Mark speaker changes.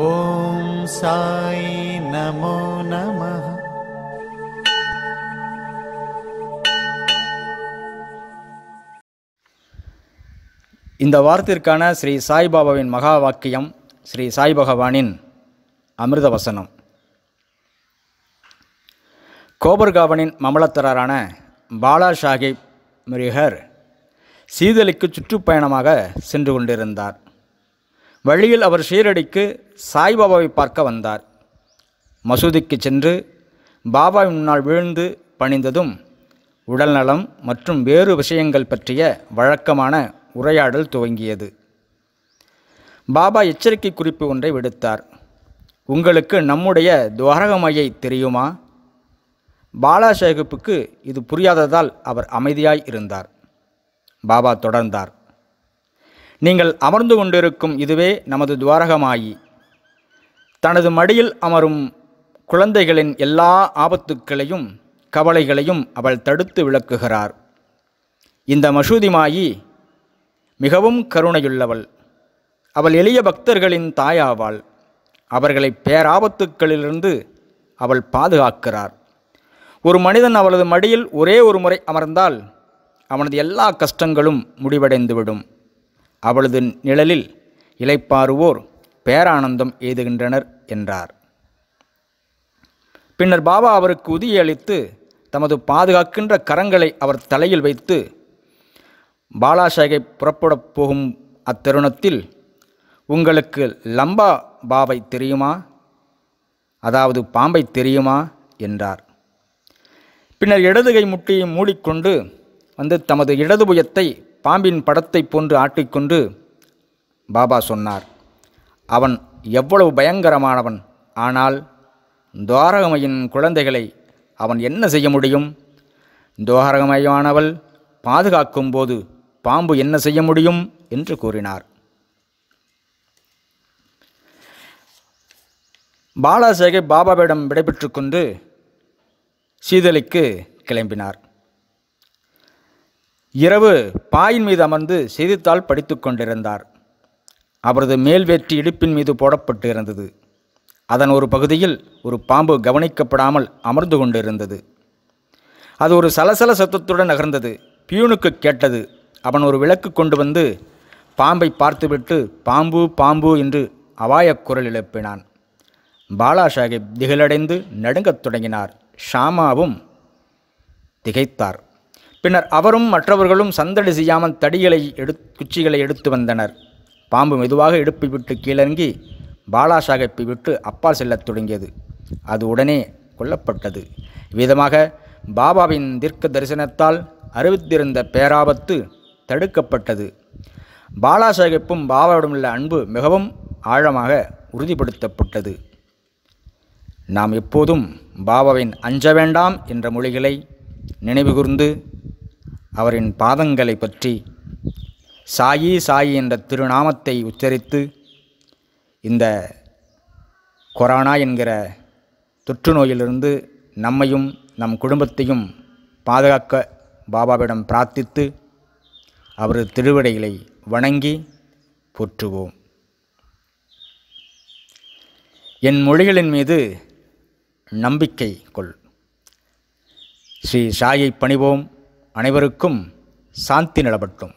Speaker 1: ஓம் சாய் நமோ நம இந்த வாரத்திற்கான ஸ்ரீ சாய்பாபாவின் மகா வாக்கியம் ஸ்ரீ சாய் பகவானின் அமிர்த வசனம் கோபர்காவனின் மமலத்தரான பாலா சாஹிப் மிருகர் சீதலுக்கு சுற்றுப்பயணமாக சென்று கொண்டிருந்தார் வழியில் அவர் ஷீரடிக்கு சாய்பாபாவை பார்க்க வந்தார் மசூதிக்கு சென்று பாபாவின் முன்னால் விழுந்து பணிந்ததும் உடல்நலம் மற்றும் வேறு விஷயங்கள் பற்றிய வழக்கமான உரையாடல் துவங்கியது பாபா எச்சரிக்கை குறிப்பு ஒன்றை விடுத்தார் உங்களுக்கு நம்முடைய துவாரகமையை தெரியுமா பாலாசேகப்புக்கு இது புரியாததால் அவர் அமைதியாய் இருந்தார் பாபா தொடர்ந்தார் நீங்கள் அமர்ந்து கொண்டிருக்கும் இதுவே நமது துவாரகமாயி தனது மடியில் அமரும் குழந்தைகளின் எல்லா ஆபத்துக்களையும் கவலைகளையும் அவள் தடுத்து விளக்குகிறார் இந்த மசூதிமாயி மிகவும் கருணையுள்ளவள் அவள் எளிய பக்தர்களின் தாயாவாள் அவர்களை பேராபத்துக்களிலிருந்து அவள் பாதுகாக்கிறார் ஒரு மனிதன் அவளது மடியில் ஒரே ஒரு முறை அமர்ந்தால் அவனது எல்லா கஷ்டங்களும் முடிவடைந்துவிடும் அவளது நிழலில் இலைப்பாறுவோர் பேரானந்தம் எய்துகின்றனர் என்றார் பின்னர் பாபா அவருக்கு உதியளித்து தமது பாதுகாக்கின்ற கரங்களை அவர் தலையில் வைத்து பாலாசாகை புறப்படப் போகும் அத்தருணத்தில் உங்களுக்கு லம்பா பாவை தெரியுமா அதாவது பாம்பை தெரியுமா என்றார் பின்னர் இடதுகை முட்டியை மூடிக்கொண்டு வந்து தமது இடது புயத்தை பாம்பின் படத்தை போன்று ஆட்டிக்கொண்டு பாபா சொன்னார் அவன் எவ்வளவு பயங்கரமானவன் ஆனால் துவாரகமையின் குழந்தைகளை அவன் என்ன செய்ய முடியும் துவாரகமையானவள் பாதுகாக்கும் போது பாம்பு என்ன செய்ய முடியும் என்று கூறினார் பாலாசேகை பாபாவிடம் விடைபெற்று கொண்டு சீதலுக்கு கிளம்பினார் இரவு பாயின் மீது அமர்ந்து செய்தித்தாள் படித்து கொண்டிருந்தார் அவரது மேல் வேற்றி இடுப்பின் மீது போடப்பட்டு இருந்தது அதன் ஒரு பகுதியில் ஒரு பாம்பு கவனிக்கப்படாமல் அமர்ந்து கொண்டிருந்தது அது ஒரு சலசல சத்தத்துடன் நகர்ந்தது பியூனுக்கு கேட்டது அவன் ஒரு விளக்கு கொண்டு வந்து பாம்பை பார்த்துவிட்டு பாம்பு பாம்பு என்று அபாயக் குரல் எழுப்பினான் பாலா சாஹிப் திகழடைந்து நடுங்கத் தொடங்கினார் ஷாமாவும் திகைத்தார் பின்னர் அவரும் மற்றவர்களும் சந்தடி செய்யாமல் தடிகளை எடு குச்சிகளை எடுத்து வந்தனர் பாம்பு மெதுவாக இடுப்பை விட்டு கீழங்கி பாலா சாஹிப்பை விட்டு அப்பால் செல்லத் தொடங்கியது அது உடனே கொல்லப்பட்டது விதமாக பாபாவின் தீர்க்க தரிசனத்தால் அறிவித்திருந்த பேராபத்து தடுக்கப்பட்டது பாலா சாஹிப்பும் பாபாவிடமுள்ள அன்பு மிகவும் ஆழமாக உறுதிப்படுத்தப்பட்டது நாம் எப்போதும் பாபாவின் அஞ்ச வேண்டாம் என்ற மொழிகளை நினைவுகூர்ந்து அவரின் பாதங்களை பற்றி சாயி சாயி என்ற திருநாமத்தை உச்சரித்து இந்த கொரோனா என்கிற தொற்று நோயிலிருந்து நம்மையும் நம் குடும்பத்தையும் பாதுகாக்க பாபாவிடம் பிரார்த்தித்து அவரது திருவிடைகளை வணங்கி போற்றுவோம் என் மொழிகளின் மீது நம்பிக்கை கொள் ஸ்ரீ சாயை பணிவோம் அனைவருக்கும் சாந்தி நிலவட்டும்